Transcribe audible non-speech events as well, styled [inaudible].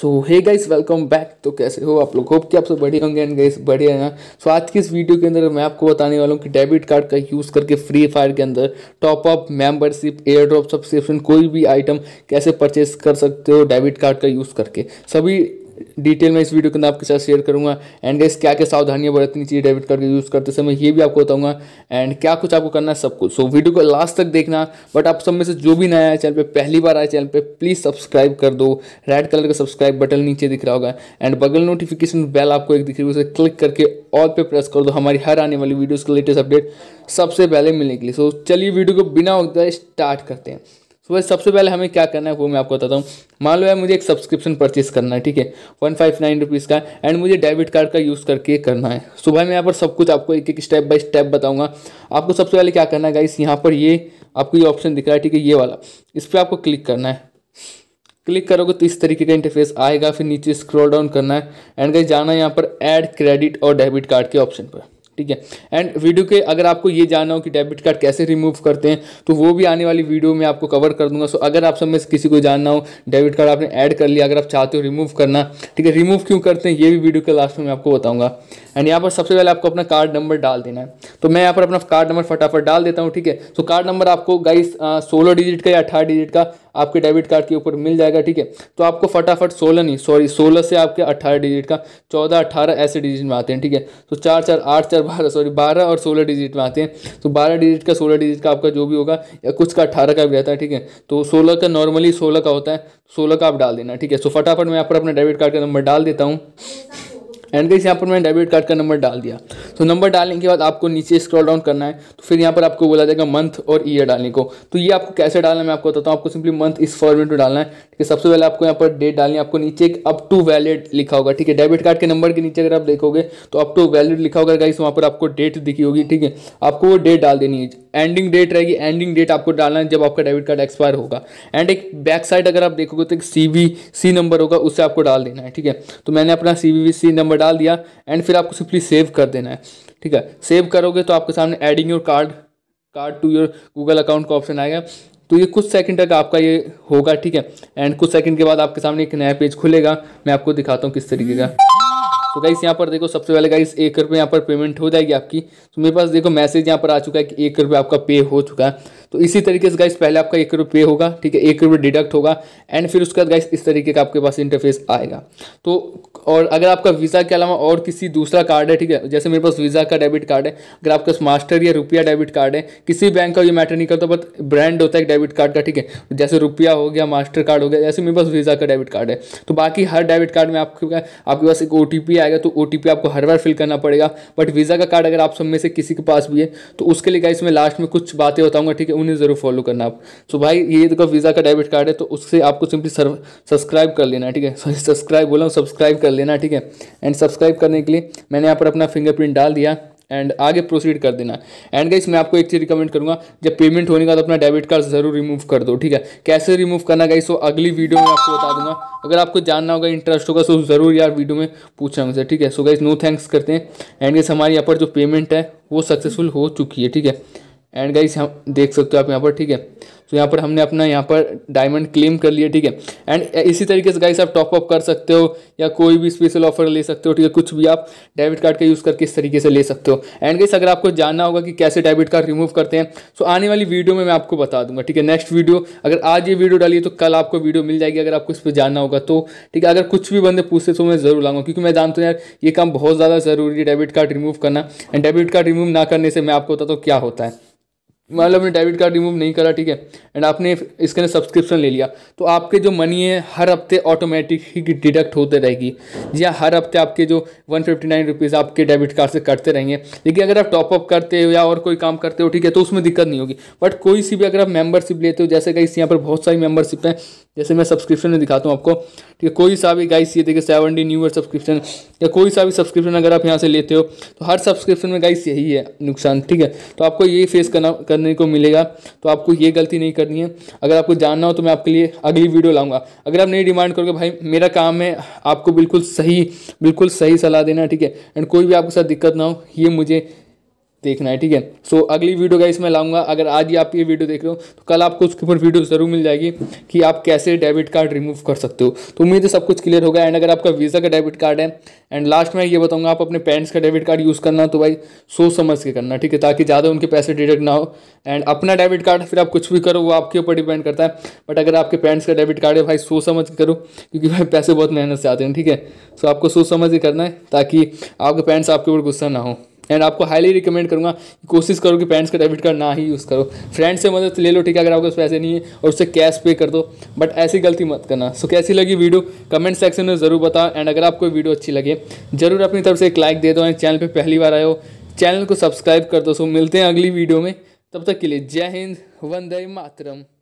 सो hey guys welcome back तो कैसे हो आप लोग होप कि आप सब बढ़िया होंगे एंड गाइस बढ़िया हैं सो आज की इस वीडियो के अंदर मैं आपको बताने वाला हूँ कि डेबिट कार्ड का यूज़ करके फ्री फायर के अंदर top up membership air drop subscription कोई भी आइटम कैसे परचेस कर सकते हो डेबिट कार्ड का यूज़ करके सभी डिटेल में इस वीडियो के अंदर आपके साथ शेयर करूंगा एंड गैस क्या क्या सावधानियां बरतनी चाहिए डेबिट कार्ड यूज़ करते समय ये भी आपको बताऊंगा एंड क्या कुछ आपको करना है सब कुछ सो so, वीडियो को लास्ट तक देखना बट आप सब में से जो भी नया है चैनल पर पहली बार आया चैनल पर प्लीज़ सब्सक्राइब कर दो रेड कलर का सब्सक्राइब बटन नीचे दिख रहा होगा एंड बगल नोटिफिकेशन बेल आपको एक दिख रही है उसे क्लिक करके ऑल पे प्रेस कर दो हमारी हर आने वाली वीडियोज़ के लेटेस्ट अपडेट सबसे पहले मिलने के लिए सो चलिए वीडियो को बिना वक्त स्टार्ट करते हैं सो वैसे सबसे पहले हमें क्या करना है वो मैं आपको बताता हूँ मान लो है मुझे एक सब्सक्रिप्शन परचेस करना है ठीक है वन फाइव नाइन रुपीज़ का एंड मुझे डेबिट कार्ड का यूज़ करके करना है सुबह भाई मैं यहाँ पर सब कुछ आपको एक एक स्टेप बाय स्टेप बताऊंगा आपको सबसे पहले क्या करना है गाइस यहाँ पर ये आपको ये ऑप्शन दिख रहा है ठीक है ये वाला इस पर आपको क्लिक करना है क्लिक करोगे तो इस तरीके का इंटरफेस आएगा फिर नीचे स्क्रॉल डाउन करना है एंड गाइस जाना है यहाँ पर एड क्रेडिट और डेबिट कार्ड के ऑप्शन पर ठीक है एंड वीडियो के अगर आपको ये जानना हो कि डेबिट कार्ड कैसे रिमूव करते हैं तो वो भी आने वाली वीडियो में आपको कवर कर दूंगा सो अगर आप सब में किसी को जानना हो डेबिट कार्ड आपने ऐड कर लिया अगर आप चाहते हो रिमूव करना ठीक है रिमूव क्यों करते हैं ये भी वीडियो के लास्ट में मैं आपको बताऊंगा एंड यहाँ पर सबसे पहले आपको अपना कार्ड नंबर डाल देना है तो मैं यहाँ पर अपना कार्ड नंबर फटाफट डाल देता हूँ ठीक है तो कार्ड नंबर आपको गाइस सोलह डिजिट का या अठारह डिजिट का आपके डेबिट कार्ड के ऊपर मिल जाएगा ठीक है तो आपको फटाफट सोलह नहीं सॉरी सोलह से आपके अट्ठारह डिजिट का चौदह अट्ठारह ऐसे डिजिट में आते हैं ठीक है तो चार चार आठ चार बारह सॉरी बारह और सोलह डिजिट में आते हैं तो बारह डिजिट का सोलह डिजिट का आपका जो भी होगा या कुछ का अट्ठारह का भी रहता है ठीक है तो सोलह का नॉर्मली सोलह का होता है सोलह का आप डाल देना ठीक है सो तो फटाफट मैं यहाँ पर अपना डेबिट कार्ड का नंबर डाल देता हूँ एंड गई यहाँ पर मैंने डेबिट कार्ड का नंबर डाल दिया तो नंबर डालने के बाद आपको नीचे स्क्रॉल डाउन करना है तो फिर यहाँ पर आपको बोला जाएगा मंथ और ईयर डालने को तो ये आपको कैसे डालना है मैं आपको बताता हूँ आपको सिंपली मंथ इस फॉर्मेट में डालना है ठीक है सबसे पहले आपको यहाँ पर डेट डालनी है आपको नीचे एक अप टू वैलिड लिखा होगा ठीक है डेबिट कार्ड के नंबर के नीचे अगर आप देखोगे तो अप टू वैलिड लिखा होगा गाइस वहाँ पर आपको डेट दिखी होगी ठीक है आपको वो डेट डाल देनी है एंडिंग डेट रहेगी एंडिंग डेट आपको डालना है जब आपका डेबिट कार्ड एक्सपायर होगा एंड एक बैक साइड अगर आप देखोगे तो एक सी वी सी नंबर होगा उससे आपको डाल देना है ठीक है तो मैंने अपना सी वी सी नंबर डाल दिया एंड फिर आपको सिंपली सेव कर देना है ठीक है सेव करोगे तो आपके सामने adding your card card to your Google account का ऑप्शन आएगा तो ये कुछ सेकंड तक आपका ये होगा ठीक है एंड कुछ सेकंड के बाद आपके सामने एक नया पेज खुलेगा मैं आपको दिखाता हूँ किस तरीके का सो गाइस यहाँ पर देखो सबसे पहले गाइस एक रुपये यहाँ पर पेमेंट हो जाएगी आपकी तो मेरे पास देखो मैसेज यहाँ पर आ चुका है कि एक रुपये आपका पे हो चुका है तो इसी तरीके से गाइस पहले आपका एक रुपये पे होगा ठीक है एक रुपये डिडक्ट होगा एंड फिर उसके बाद गाइस इस तरीके का आपके पास इंटरफेस आएगा तो और अगर आपका वीज़ा के अलावा और किसी दूसरा कार्ड है ठीक है जैसे मेरे पास वीज़ा का डेबिट कार्ड है अगर आपके पास मास्टर या रुपया डेबिट कार्ड है किसी बैंक का ये मैटर नहीं करता बट ब्रांड होता है डेबिट कार्ड का ठीक है जैसे रुपया हो गया मास्टर कार्ड हो गया जैसे मेरे पास वीज़ा का डेबिट कार्ड है तो बाकी हर डेबिट कार्ड में आपके आपके पास एक ओ पी आएगा तो ओ आपको हर बार फिल करना पड़ेगा बट वीज़ा का कार्ड अगर आप सब में से किसी के पास भी है तो उसके लिए गाइस मैं लास्ट में कुछ बातें बताऊँगा ठीक है उन्हें ज़रूर फॉलो करना आप सो भाई ये तो देखो वीज़ा का डेबिट कार्ड है तो उससे आपको सिंपली सब्सक्राइब कर लेना ठीक है सॉरी [laughs] सब्सक्राइब बोला सब्सक्राइब कर लेना ठीक है एंड सब्सक्राइब करने के लिए मैंने यहाँ पर अपना फिंगरप्रिंट डाल दिया एंड आगे प्रोसीड कर देना एंड गाइस मैं आपको एक चीज़ रिकमेंड करूँगा जब पेमेंट होने का तो अपना डेबिट कार्ड जरूर रिमूव कर दो ठीक है कैसे रिमूव करना गाइस वो अगली वीडियो में आपको बता दूंगा अगर आपको जानना होगा इंटरेस्ट होगा तो ज़रूर यार वीडियो में पूछना मुझे ठीक है सो गाइस नो थैंक्स करते हैं एंड गाइस हमारे यहाँ पर जो पेमेंट है वो सक्सेसफुल हो चुकी है ठीक है एंड गाइस हम देख सकते हो आप यहाँ पर ठीक है तो यहाँ पर हमने अपना यहाँ पर डायमंड क्लेम कर लिया ठीक है एंड इसी तरीके से गाइस आप टॉप अप कर सकते हो या कोई भी स्पेशल ऑफर ले सकते हो ठीक है कुछ भी आप डेबिट कार्ड का यूज़ करके इस तरीके से ले सकते हो एंड गाइस अगर आपको जानना होगा कि कैसे डेबिट कार्ड रिमूव करते हैं तो आने वाली वीडियो में मैं आपको बता दूंगा ठीक है नेक्स्ट वीडियो अगर आज ये वीडियो डालिए तो कल आपको वीडियो मिल जाएगी अगर आपको इस पर जानना होगा तो ठीक है अगर कुछ भी बंदे पूछते तो मैं ज़रूर लाऊंगा क्योंकि मैं जानता हूँ यार ये काम बहुत ज़्यादा ज़रूरी है डेबिट कार्ड रिमूव करना एंड डेबिट कार्ड रिमूव ना करने से मैं आपको बताता हूँ क्या होता है मान लो आपने डेबिट कार्ड रिमूव नहीं करा ठीक है एंड आपने इसके लिए सब्सक्रिप्शन ले लिया तो आपके जो मनी है हर हफ्ते ऑटोमेटिक ही डिडक्ट होते रहेगी या हर हफ्ते आपके जो वन फिफ्टी नाइन रुपीज़ आपके डेबिट कार्ड से कटते रहेंगे लेकिन अगर आप टॉपअप करते हो या और कोई काम करते हो ठीक है तो उसमें दिक्कत नहीं होगी बट कोई सी भी अगर आप मेम्बरशिप लेते हो जैसे कि यहाँ पर बहुत सारी मेम्बरशिप हैं जैसे मैं सब्सक्रिप्शन में दिखाता हूँ आपको ठीक है कोई सा भी गाइस ये देखिए सेवन डी न्यू सब्सक्रिप्शन या कोई सा भी सब्सक्रिप्शन अगर आप यहाँ से लेते हो तो हर सब्सक्रिप्शन में गाइस यही है नुकसान ठीक है तो आपको ये फेस करना करने को मिलेगा तो आपको ये गलती नहीं करनी है अगर आपको जानना हो तो मैं आपके लिए अगली वीडियो लाऊंगा अगर आप नहीं डिमांड करोगे भाई मेरा काम है आपको बिल्कुल सही बिल्कुल सही सलाह देना ठीक है एंड कोई भी आपके साथ दिक्कत ना हो ये मुझे देखना है ठीक है सो अगली वीडियो का इसमें लाऊंगा अगर आज ही आप ये वीडियो देख रहे हो तो कल आपको उसके ऊपर वीडियो ज़रूर मिल जाएगी कि आप कैसे डेबिट कार्ड रिमूव कर सकते हो तो उम्मीद है सब कुछ क्लियर होगा एंड अगर आपका वीज़ा का डेबिट कार्ड है एंड लास्ट में ये बताऊँगा आप अपने पेरेंट्स का डेबिट कार्ड यूज़ करना तो भाई सोच समझ के करना ठीक है ताकि ज़्यादा उनके पैसे डिडक्ट ना हो एंड अपना डेबिट कार्ड फिर आप कुछ भी करो वो आपके ऊपर डिपेंड करता है बट अगर आपके पेरेंट्स का डेबिट कार्ड है भाई सोच समझ के करो क्योंकि भाई पैसे बहुत मेहनत से आते हैं ठीक है सो आपको सोच समझ के करना है ताकि आपके पेरेंट्स आपके ऊपर गुस्सा ना हो एंड आपको हाईली रिकमेंड करूँगा कोशिश करो कि पेरेंट्स का डेबिट कार्ड ना ही यूज़ करो फ्रेंड्स से मदद ले लो ठीक है अगर आपके पैसे नहीं है और उससे कैश पे कर दो बट ऐसी गलती मत करना सो so, कैसी लगी वीडियो कमेंट सेक्शन में ज़रूर बताओ एंड अगर आपको वीडियो अच्छी लगे ज़रूर अपनी तरफ से एक लाइक दे दो एंड चैनल पर पहली बार आए हो चैनल को सब्सक्राइब कर दो सो so, मिलते हैं अगली वीडियो में तब तक के लिए जय हिंद वंदे मातरम